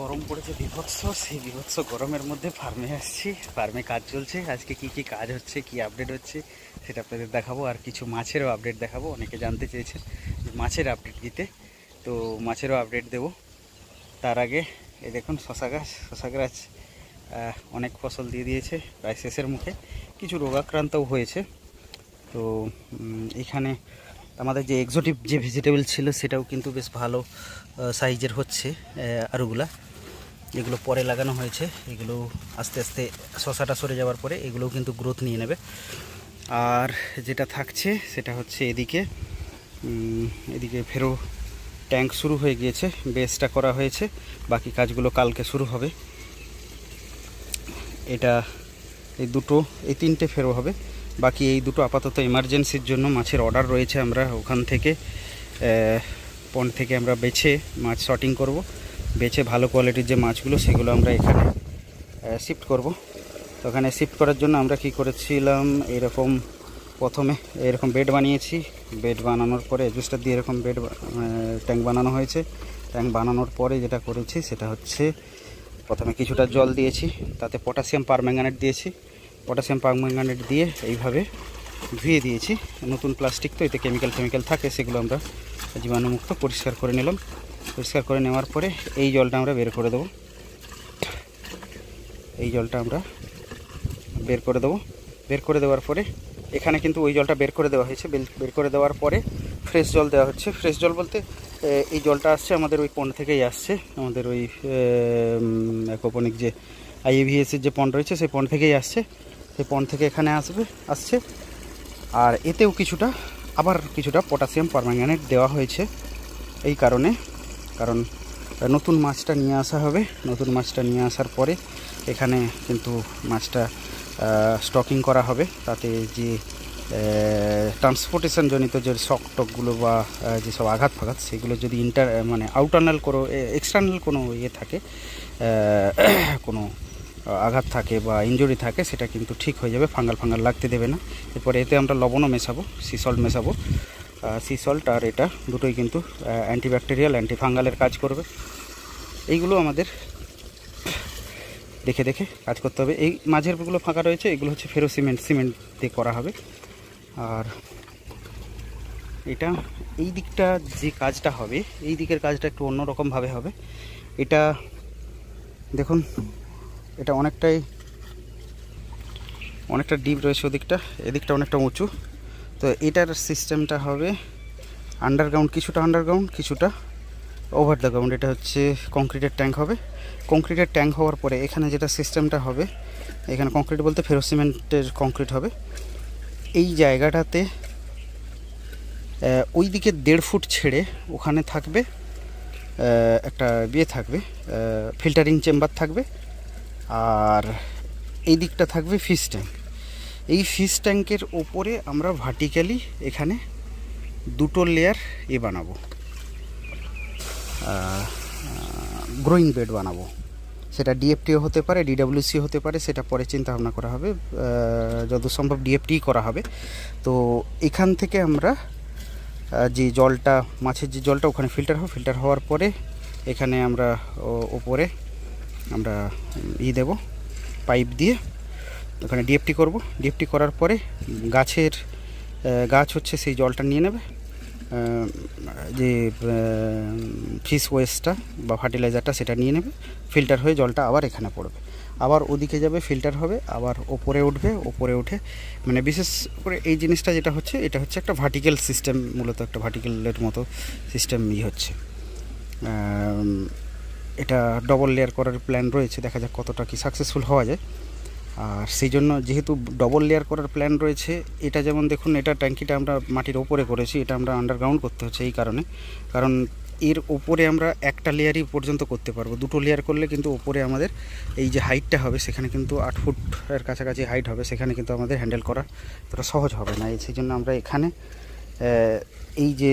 গরম পড়েছে বিভৎস সেই বিভৎস গরমের মধ্যে ফার্মে আসছি ফার্মে কাজ চলছে আজকে কি কি কাজ হচ্ছে কি আপডেট হচ্ছে সেটা আপনাদের দেখাবো আর কিছু মাছেরও আপডেট দেখাবো অনেকে জানতে চেয়েছেন মাছের আপডেট দিতে তো মাছেরও আপডেট দেব তার আগে এ দেখুন শশা গাছ শশা গাছ অনেক ফসল দিয়ে দিয়েছে প্রায় শেষের মুখে কিছু রোগাক্রান্তও হয়েছে তো এখানে আমাদের যে এক্সোটিভ যে ভেজিটেবল ছিল সেটাও কিন্তু বেশ ভালো সাইজের হচ্ছে আরুগুলা এগুলো পরে লাগানো হয়েছে এগুলো আস্তে আস্তে শশাটা সরে যাওয়ার পরে এগুলোও কিন্তু গ্রোথ নিয়ে নেবে আর যেটা থাকছে সেটা হচ্ছে এদিকে এদিকে ফেরো ট্যাঙ্ক শুরু হয়ে গিয়েছে বেসটা করা হয়েছে বাকি কাজগুলো কালকে শুরু হবে এটা এই দুটো এই তিনটে ফেরো হবে বাকি এই দুটো আপাতত এমার্জেন্সির জন্য মাছের অর্ডার রয়েছে আমরা ওখান থেকে পন্ড থেকে আমরা বেছে মাছ শটিং করব বেছে ভালো কোয়ালিটির যে মাছগুলো সেগুলো আমরা এখানে শিফট করব তো ওখানে শিফট করার জন্য আমরা কি করেছিলাম এরকম প্রথমে এরকম বেড বানিয়েছি বেড বানানোর পরে অ্যাডজাস্টার দিয়ে এরকম বেড ট্যাঙ্ক বানানো হয়েছে ট্যাঙ্ক বানানোর পরে যেটা করেছি সেটা হচ্ছে প্রথমে কিছুটা জল দিয়েছি তাতে পটাশিয়াম পারম্যাঙ্গানেট দিয়েছি পটাশিয়াম পারম্যাঙ্গানেট দিয়ে এইভাবে ধুয়ে দিয়েছি নতুন প্লাস্টিক তো এতে কেমিক্যাল ফেমিক্যাল থাকে সেগুলো আমরা জীবাণুমুক্ত পরিষ্কার করে নিলাম পরিষ্কার করে নেওয়ার পরে এই জলটা আমরা বের করে দেবো এই জলটা আমরা বের করে দেবো বের করে দেওয়ার পরে এখানে কিন্তু ওই জলটা বের করে দেওয়া হয়েছে বের করে দেওয়ার পরে ফ্রেশ জল দেওয়া হচ্ছে ফ্রেশ জল বলতে এই জলটা আসছে আমাদের ওই পণ্য থেকেই আসছে আমাদের ওই একোপনিক যে আইএভিএসের যে পণ্য রয়েছে সেই পণ্য থেকেই আসছে সেই পণ থেকে এখানে আসবে আসছে আর এতেও কিছুটা আবার কিছুটা পটাশিয়াম পারম্যাঙ্গানেট দেওয়া হয়েছে এই কারণে কারণ নতুন মাছটা নিয়ে আসা হবে নতুন মাছটা নিয়ে আসার পরে এখানে কিন্তু মাছটা স্টকিং করা হবে তাতে যে ট্রান্সপোর্টেশন জনিত যে শক টকগুলো বা যেসব আঘাত ফাঘাত সেগুলো যদি ইন্টার মানে আউটার্নাল কোনো এক্সটার্নাল কোনো ইয়ে থাকে কোনো আঘাত থাকে বা ইঞ্জুরি থাকে সেটা কিন্তু ঠিক হয়ে যাবে ফাঙ্গাল ফাঙ্গাল লাগতে দেবে না এরপরে এতে আমরা লবণও মেশাবো সি সল্ট মেশাবো সি সল্ট আর এটা দুটোই কিন্তু অ্যান্টিব্যাকটেরিয়াল অ্যান্টিফাঙ্গালের কাজ করবে এইগুলো আমাদের দেখে দেখে কাজ করতে হবে এই মাঝেরগুলো ফাঁকা রয়েছে এগুলো হচ্ছে ফেরো সিমেন্ট সিমেন্ট দিয়ে করা হবে আর এটা এই দিকটা যে কাজটা হবে এই দিকের কাজটা একটু অন্যরকমভাবে হবে এটা দেখুন এটা অনেকটাই অনেকটা ডিপ রয়েছে ওদিকটা এদিকটা অনেকটা উঁচু তো এটার সিস্টেমটা হবে আন্ডারগ্রাউন্ড কিছুটা আন্ডারগ্রাউন্ড কিছুটা ওভার দ্য গ্রাউন্ড এটা হচ্ছে কংক্রিটের ট্যাঙ্ক হবে কংক্রিটের ট্যাঙ্ক হওয়ার পরে এখানে যেটা সিস্টেমটা হবে এখানে কংক্রিট বলতে ফেরো সিমেন্টের কংক্রিট হবে এই জায়গাটাতে ওই দিকে দেড় ফুট ছেড়ে ওখানে থাকবে একটা বিয়ে থাকবে ফিল্টারিং চেম্বার থাকবে আর এই দিকটা থাকবে ফিশ ট্যাঙ্ক এই ফিশ ট্যাঙ্কের ওপরে আমরা ভার্টিক্যালি এখানে দুটো লেয়ার এ বানাবো গ্রোয়িং বেড বানাবো সেটা ডিএফটিও হতে পারে ডিডাব্লিউসি হতে পারে সেটা পরে চিন্তা ভাবনা করা হবে যত সম্ভব ডিএফটি করা হবে তো এখান থেকে আমরা যে জলটা মাছের যে জলটা ওখানে ফিল্টার হবে ফিল্টার হওয়ার পরে এখানে আমরা ওপরে আমরা ই দেব পাইপ দিয়ে ওখানে ডিএফটি করব ডিএফটি করার পরে গাছের গাছ হচ্ছে সেই জলটা নিয়ে নেবে যে ফিস ওয়েস্টটা বা ফার্টিলাইজারটা সেটা নিয়ে নেবে ফিল্টার হয়ে জলটা আবার এখানে পড়বে আবার ওদিকে যাবে ফিল্টার হবে আবার ওপরে উঠবে ওপরে উঠে মানে বিশেষ করে এই জিনিসটা যেটা হচ্ছে এটা হচ্ছে একটা ভার্টিক্যাল সিস্টেম মূলত একটা ভার্টিক্যালের মতো সিস্টেম ই হচ্ছে এটা ডবল লেয়ার করার প্ল্যান রয়েছে দেখা যাক কতটা কি সাকসেসফুল হওয়া যায় আর সেই জন্য যেহেতু ডবল লেয়ার করার প্ল্যান রয়েছে এটা যেমন দেখুন এটা ট্যাঙ্কিটা আমরা মাটির ওপরে করেছি এটা আমরা আন্ডারগ্রাউন্ড করতে হচ্ছে এই কারণে কারণ এর ওপরে আমরা একটা লেয়ারই পর্যন্ত করতে পারবো দুটো লেয়ার করলে কিন্তু ওপরে আমাদের এই যে হাইটটা হবে সেখানে কিন্তু আট ফুটের কাছাকাছি হাইট হবে সেখানে কিন্তু আমাদের হ্যান্ডেল করা এতটা সহজ হবে না এই সেই জন্য আমরা এখানে এই যে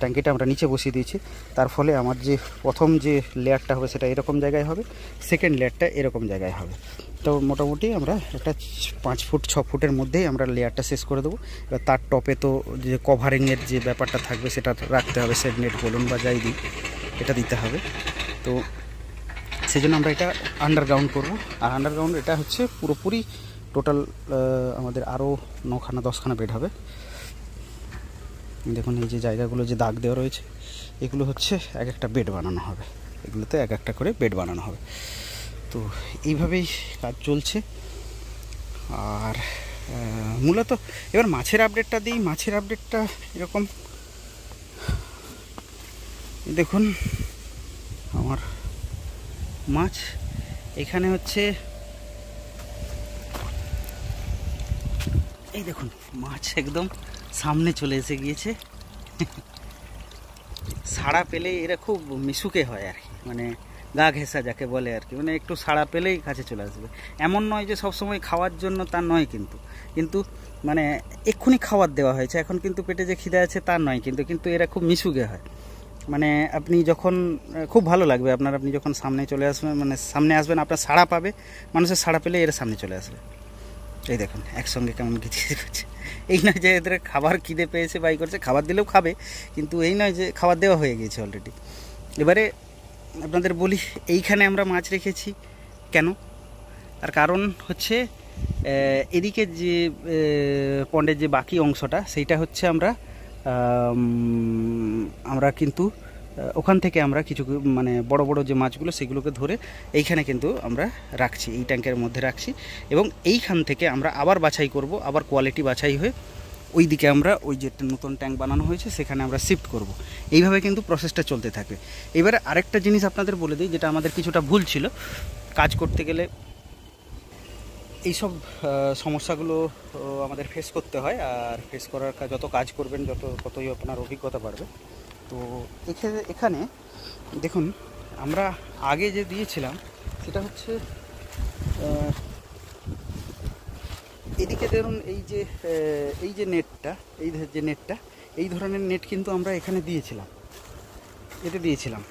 ট্যাঙ্কিটা আমরা নিচে বসিয়ে দিয়েছি তার ফলে আমার যে প্রথম যে লেয়ারটা হবে সেটা এরকম জায়গায় হবে সেকেন্ড লেয়ারটা এরকম জায়গায় হবে তো মোটামুটি আমরা একটা পাঁচ ফুট ছ ফুটের মধ্যেই আমরা লেয়ারটা শেষ করে দেবো এবার তার টপে তো যে কভারিংয়ের যে ব্যাপারটা থাকবে সেটা রাখতে হবে সেট নেট বলুন বা যাই দিই এটা দিতে হবে তো সেই জন্য আমরা এটা আন্ডারগ্রাউন্ড করবো আর আন্ডারগ্রাউন্ড এটা হচ্ছে পুরোপুরি টোটাল আমাদের আরও নখানা দশখানা বেড হবে দেখুন এই যে জায়গাগুলো যে দাগ দেওয়া রয়েছে এগুলো হচ্ছে এক একটা বেড বানানো হবে এগুলোতে এক একটা করে বেড বানানো হবে তো এইভাবেই কাজ চলছে আর মূলত এবার মাছের আপডেটটা দিই মাছের আপডেটটা এরকম দেখুন আমার মাছ এখানে হচ্ছে এই দেখুন মাছ একদম সামনে চলে এসে গিয়েছে সাড়া পেলেই এরা খুব মিশুকে হয় আর কি মানে গা ঘেঁষা যাকে বলে আর কি মানে একটু সাড়া পেলেই কাছে চলে আসবে এমন নয় যে সবসময় খাওয়ার জন্য তা নয় কিন্তু কিন্তু মানে এক্ষুনি খাবার দেওয়া হয়েছে এখন কিন্তু পেটে যে খিদে আছে তা নয় কিন্তু কিন্তু এরা খুব মিশুকে হয় মানে আপনি যখন খুব ভালো লাগবে আপনার আপনি যখন সামনে চলে আসবেন মানে সামনে আসবেন আপনার সাড়া পাবে মানুষের সাড়া পেলে এরা সামনে চলে আসবে এই দেখুন একসঙ্গে কেমন গিচিয়ে করছে এই নয় যে এদের খাবার খিদে পেয়েছে বাই করছে খাবার দিলেও খাবে কিন্তু এই নয় যে খাবার দেওয়া হয়ে গিয়েছে অলরেডি এবারে আপনাদের বলি এইখানে আমরা মাছ রেখেছি কেন তার কারণ হচ্ছে এদিকে যে পণ্ডের যে বাকি অংশটা সেইটা হচ্ছে আমরা আমরা কিন্তু ওখান থেকে আমরা কিছু মানে বড় বড় যে মাছগুলো সেগুলোকে ধরে এইখানে কিন্তু আমরা রাখছি এই ট্যাঙ্কের মধ্যে রাখছি এবং এইখান থেকে আমরা আবার বাছাই করব আবার কোয়ালিটি বাছাই হয়ে ওই দিকে আমরা ওই যে নতুন ট্যাঙ্ক বানানো হয়েছে সেখানে আমরা শিফট করব। এইভাবে কিন্তু প্রসেসটা চলতে থাকে এবারে আরেকটা জিনিস আপনাদের বলে দিই যেটা আমাদের কিছুটা ভুল ছিল কাজ করতে গেলে এইসব সমস্যাগুলো আমাদের ফেস করতে হয় আর ফেস করার যত কাজ করবেন যত ততই আপনার অভিজ্ঞতা বাড়বে তো এখানে দেখুন আমরা আগে যে দিয়েছিলাম সেটা হচ্ছে এদিকে ধরুন এই যে এই যে নেটটা এই যে নেটটা এই ধরনের নেট কিন্তু আমরা এখানে দিয়েছিলাম এতে দিয়েছিলাম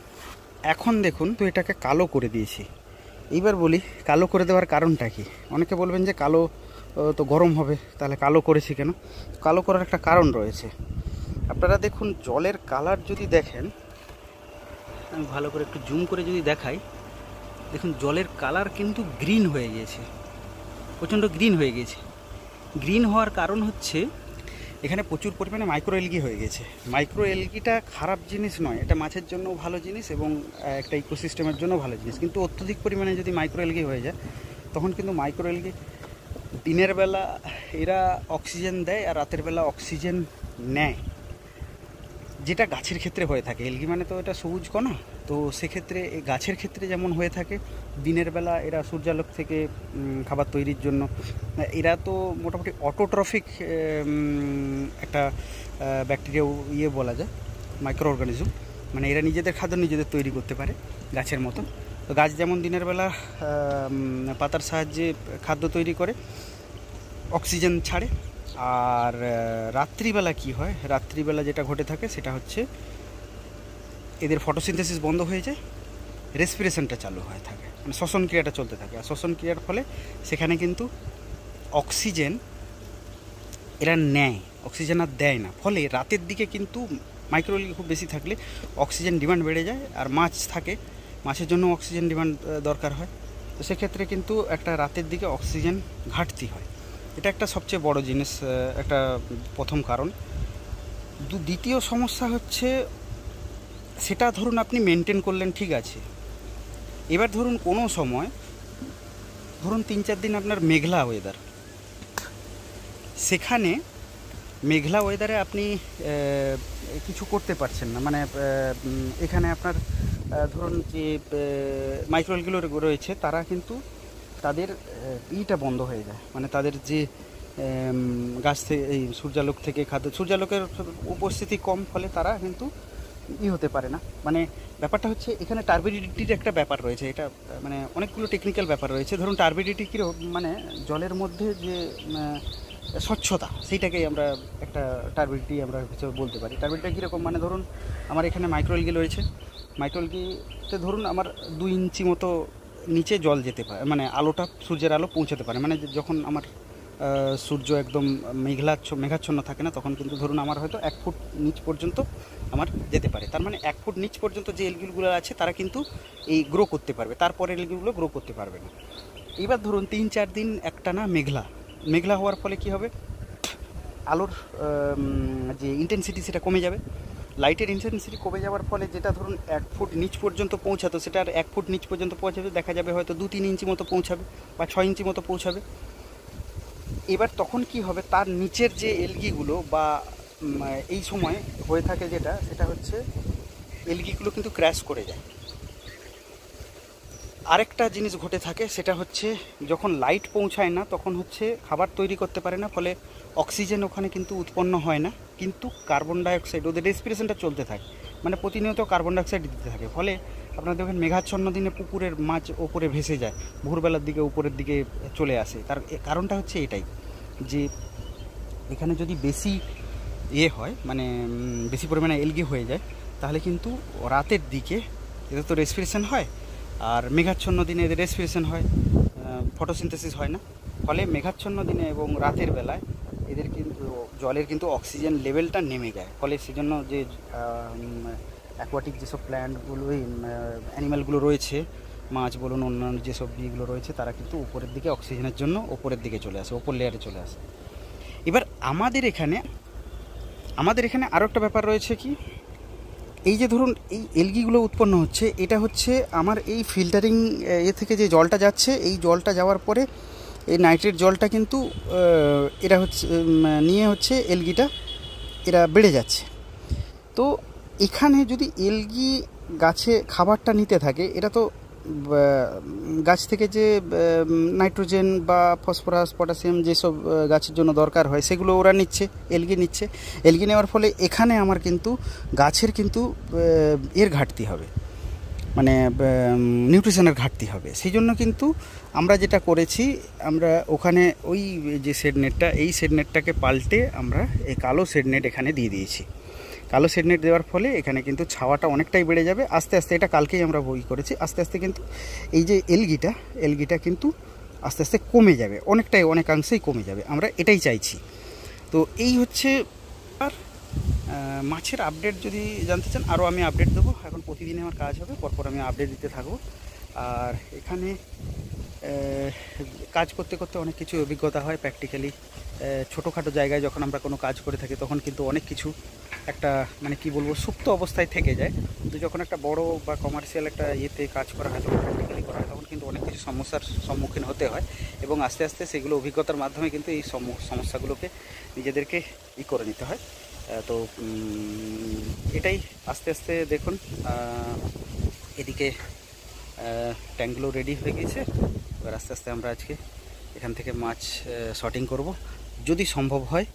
এখন দেখুন তো এটাকে কালো করে দিয়েছি এইবার বলি কালো করে দেওয়ার কারণটা কি অনেকে বলবেন যে কালো তো গরম হবে তাহলে কালো করেছি কেন কালো করার একটা কারণ রয়েছে আপনারা দেখুন জলের কালার যদি দেখেন আমি ভালো করে একটু জুম করে যদি দেখাই দেখুন জলের কালার কিন্তু গ্রিন হয়ে গিয়েছে প্রচণ্ড গ্রিন হয়ে গেছে গ্রিন হওয়ার কারণ হচ্ছে এখানে প্রচুর পরিমাণে মাইক্রো এলগি হয়ে গেছে মাইক্রো এলগিটা খারাপ জিনিস নয় এটা মাছের জন্য ভালো জিনিস এবং একটা ইকোসিস্টেমের জন্য ভালো জিনিস কিন্তু অত্যধিক পরিমাণে যদি মাইক্রো এলগি হয়ে যায় তখন কিন্তু মাইক্রো এলগি দিনের বেলা এরা অক্সিজেন দেয় আর রাতের বেলা অক্সিজেন নেয় যেটা গাছের ক্ষেত্রে হয়ে থাকে এলগি মানে তো এটা সবুজ কণা তো সেক্ষেত্রে গাছের ক্ষেত্রে যেমন হয়ে থাকে দিনের বেলা এরা সূর্যালোক থেকে খাবার তৈরির জন্য এরা তো মোটামুটি অটোট্রফিক একটা ব্যাকটেরিয়া ইয়ে বলা যায় মাইক্রো অর্গানিজম মানে এরা নিজেদের খাদ্য নিজেদের তৈরি করতে পারে গাছের মতো তো গাছ যেমন দিনের বেলা পাতার সাহায্যে খাদ্য তৈরি করে অক্সিজেন ছাড়ে আর রাত্রিবেলা কি হয় রাত্রিবেলা যেটা ঘটে থাকে সেটা হচ্ছে এদের ফটোসিনথেসিস বন্ধ হয়ে যায় রেসপিরেশনটা চালু হয়ে থাকে মানে শ্বসন ক্রিয়াটা চলতে থাকে আর শ্বসন ক্রিয়ার ফলে সেখানে কিন্তু অক্সিজেন এরা নেয় অক্সিজেন আর দেয় না ফলে রাতের দিকে কিন্তু মাইক্রোলিগ খুব বেশি থাকলে অক্সিজেন ডিমান্ড বেড়ে যায় আর মাছ থাকে মাছের জন্য অক্সিজেন ডিমান্ড দরকার হয় তো সেক্ষেত্রে কিন্তু একটা রাতের দিকে অক্সিজেন ঘাটতি হয় এটা একটা সবচেয়ে বড় জিনিস একটা প্রথম কারণ দ্বিতীয় সমস্যা হচ্ছে সেটা ধরুন আপনি মেনটেন করলেন ঠিক আছে এবার ধরুন কোনো সময় ধরুন তিন চার দিন আপনার মেঘলা ওয়েদার সেখানে মেঘলা ওয়েদারে আপনি কিছু করতে পারছেন না মানে এখানে আপনার ধরুন যে মাইক্রোলগুলো রয়েছে তারা কিন্তু তাদের ইটা বন্ধ হয়ে যায় মানে তাদের যে গাছ থেকে এই সূর্যালোক থেকে খাদ্য সূর্যালোকের উপস্থিতি কম ফলে তারা কিন্তু ই হতে পারে না মানে ব্যাপারটা হচ্ছে এখানে টার্বিডিটির একটা ব্যাপার রয়েছে এটা মানে অনেকগুলো টেকনিক্যাল ব্যাপার রয়েছে ধরুন টার্বিডিটি কী মানে জলের মধ্যে যে স্বচ্ছতা সেইটাকেই আমরা একটা টার্বিডিটি আমরা হিসেবে বলতে পারি টার্বিডিটা কীরকম মানে ধরুন আমার এখানে মাইক্রোলগি রয়েছে মাইক্রোলগিতে ধরুন আমার দুই ইঞ্চি মতো নিচে জল যেতে পারে মানে আলোটা সূর্যের আলো পৌঁছাতে পারে মানে যখন আমার সূর্য একদম মেঘলাচ্ছ মেঘাচ্ছন্ন থাকে না তখন কিন্তু ধরুন আমার হয়তো এক ফুট নিচ পর্যন্ত আমার যেতে পারে তার মানে এক ফুট নিচ পর্যন্ত যে এলগিলগুলো আছে তারা কিন্তু এই গ্রো করতে পারবে তারপরে এলগিলগুলো গ্রো করতে পারবে না এবার ধরুন তিন চার দিন একটা না মেঘলা মেঘলা হওয়ার ফলে কি হবে আলোর যে ইন্টেন্সিটি সেটা কমে যাবে লাইটের ইন্টেন্সিটি কমে যাওয়ার ফলে যেটা ধরুন এক ফুট নিচ পর্যন্ত পৌঁছাতো সেটা আর এক ফুট নিচ পর্যন্ত পৌঁছাবে দেখা যাবে হয়তো দু তিন ইঞ্চি মতো পৌঁছাবে বা ছয় ইঞ্চি মতো পৌঁছাবে এবার তখন কি হবে তার নিচের যে এলগিগুলো বা এই সময় হয়ে থাকে যেটা সেটা হচ্ছে এলগিগুলো কিন্তু ক্র্যাশ করে যায় আরেকটা জিনিস ঘটে থাকে সেটা হচ্ছে যখন লাইট পৌঁছায় না তখন হচ্ছে খাবার তৈরি করতে পারে না ফলে অক্সিজেন ওখানে কিন্তু উৎপন্ন হয় না কিন্তু কার্বন ডাইঅক্সাইড ওদের রেসপিরেশনটা চলতে থাকে মানে প্রতিনিয়ত কার্বন ডাইঅক্সাইড দিতে থাকে ফলে আপনারা দেখবেন মেঘাচ্ছন্ন দিনে পুকুরের মাছ ওপরে ভেসে যায় ভোরবেলার দিকে উপরের দিকে চলে আসে তার কারণটা হচ্ছে এটাই যে এখানে যদি বেশি ইয়ে হয় মানে বেশি পরিমাণে এলগি হয়ে যায় তাহলে কিন্তু রাতের দিকে এদের তো রেসপিরেশন হয় আর মেঘাচ্ছন্ন দিনে এদের রেসপিরেশন হয় ফটোসিনথেসিস হয় না ফলে মেঘাচ্ছন্ন দিনে এবং রাতের বেলায় এদের কিন্তু জলের কিন্তু অক্সিজেন লেভেলটা নেমে যায় ফলে সেজন্য যে অ্যাকোয়াটিক যেসব প্ল্যান্টগুলো অ্যানিমালগুলো রয়েছে মাছ বলুন অন্যান্য যেসব বিয়েগুলো রয়েছে তারা কিন্তু উপরের দিকে অক্সিজেনের জন্য ওপরের দিকে চলে আসে ওপর লেয়ারে চলে আসে এবার আমাদের এখানে আমাদের এখানে আরও একটা ব্যাপার রয়েছে কি এই যে ধরুন এই এলগিগুলো উৎপন্ন হচ্ছে এটা হচ্ছে আমার এই ফিল্টারিং এ থেকে যে জলটা যাচ্ছে এই জলটা যাওয়ার পরে এই নাইট্রেট জলটা কিন্তু এরা হচ্ছে নিয়ে হচ্ছে এলগিটা এরা বেড়ে যাচ্ছে তো এখানে যদি এলগি গাছে খাবারটা নিতে থাকে এটা তো গাছ থেকে যে নাইট্রোজেন বা ফসফরাস পটাশিয়াম যেসব গাছের জন্য দরকার হয় সেগুলো ওরা নিচ্ছে এলগি নিচ্ছে এলগি নেওয়ার ফলে এখানে আমার কিন্তু গাছের কিন্তু এর ঘাটতি হবে মানে নিউট্রিশনের ঘাটতি হবে সেই জন্য কিন্তু আমরা যেটা করেছি আমরা ওখানে ওই যে শেড নেটটা এই শেড নেটটাকে পাল্টে আমরা এই কালো শেড নেট এখানে দিয়ে দিয়েছি কালো শেড নেট দেওয়ার ফলে এখানে কিন্তু ছাওয়াটা অনেকটাই বেড়ে যাবে আস্তে আস্তে এটা কালকেই আমরা বই করেছি আস্তে আস্তে কিন্তু এই যে এলগিটা এলগিটা কিন্তু আস্তে আস্তে কমে যাবে অনেকটাই অনেকাংশেই কমে যাবে আমরা এটাই চাইছি তো এই হচ্ছে আর মাছের আপডেট যদি জানতে চান আরও আমি আপডেট দেবো এখন প্রতিদিনই আমার কাজ হবে পরপর আমি আপডেট দিতে থাকবো আর এখানে কাজ করতে করতে অনেক কিছু অভিজ্ঞতা হয় প্র্যাকটিক্যালি ছোটোখাটো জায়গায় যখন আমরা কোনো কাজ করে থাকি তখন কিন্তু অনেক কিছু একটা মানে কি বলবো সুপ্ত অবস্থায় থেকে যায় কিন্তু যখন একটা বড় বা কমার্শিয়াল একটা ইয়েতে কাজ করা হয় যখন প্র্যাকটিক্যালি করা হয় তখন কিন্তু অনেক কিছু সমস্যার সম্মুখীন হতে হয় এবং আস্তে আস্তে সেগুলো অভিজ্ঞতার মাধ্যমে কিন্তু এই সমস্যাগুলোকে নিজেদেরকে ই করে নিতে হয় তো এটাই আস্তে আস্তে দেখুন এদিকে ট্যাঙ্কগুলো রেডি হয়ে গিয়েছে এবার আস্তে আস্তে আমরা আজকে এখান থেকে মাছ শটিং করব যদি সম্ভব হয়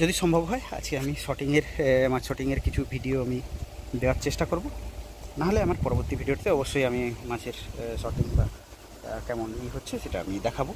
যদি সম্ভব হয় আজকে আমি শটিংয়ের আমার শটিংয়ের কিছু ভিডিও আমি দেওয়ার চেষ্টা করব নাহলে আমার পরবর্তী ভিডিওতে অবশ্যই আমি মাছের শটিং বা কেমন ই হচ্ছে সেটা আমি দেখাবো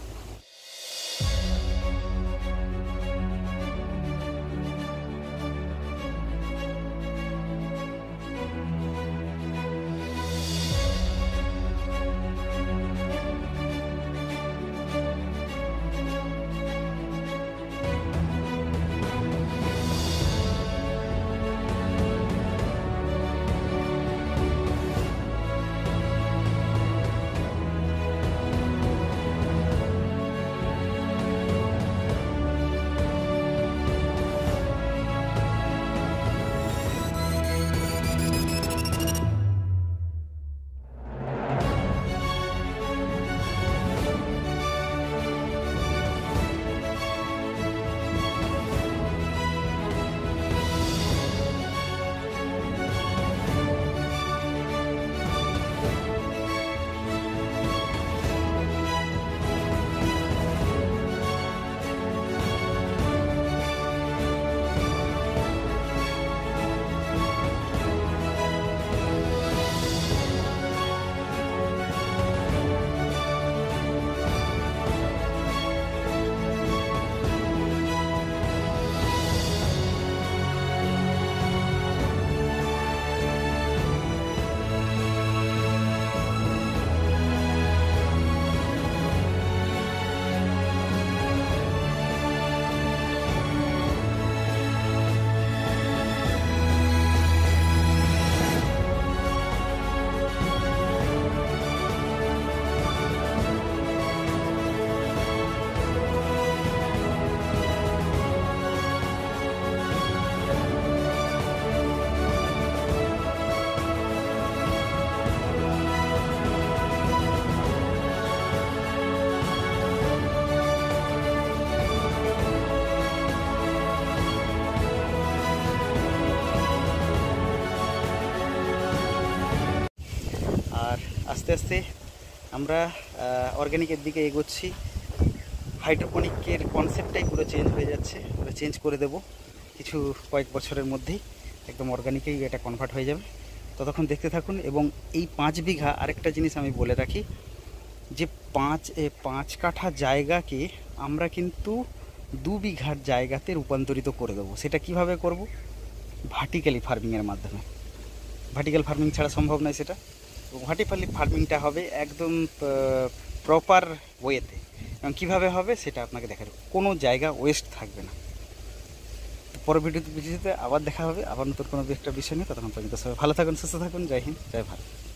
আস্তে আমরা অর্গ্যানিকের দিকে এগোচ্ছি হাইড্রোপনিকের কনসেপ্টটাই পুরো চেঞ্জ হয়ে যাচ্ছে আমরা চেঞ্জ করে দেব কিছু কয়েক বছরের মধ্যেই একদম অর্গ্যানিকেই এটা কনভার্ট হয়ে যাবে ততক্ষণ দেখতে থাকুন এবং এই পাঁচ বিঘা আরেকটা জিনিস আমি বলে রাখি যে পাঁচ পাঁচ কাঠা জায়গাকে আমরা কিন্তু দু বিঘার জায়গাতে রূপান্তরিত করে দেবো সেটা কিভাবে করব ভার্টিক্যালি ফার্মিংয়ের মাধ্যমে ভার্টিক্যাল ফার্মিং ছাড়া সম্ভব নয় সেটা এবং হটিপালি ফার্মিংটা হবে একদম প্রপার ওয়েতে এবং কীভাবে হবে সেটা আপনাকে দেখা যাবে কোনো জায়গা ওয়েস্ট থাকবে না তো পরের ভিডিওতে ভিডিওতে আবার দেখা হবে আবার নতুন কোনো একটা বিষয় নিয়ে ততক্ষণ পর্যন্ত সবাই ভালো থাকুন সুস্থ থাকুন জয় হিন্দ জয় ভারত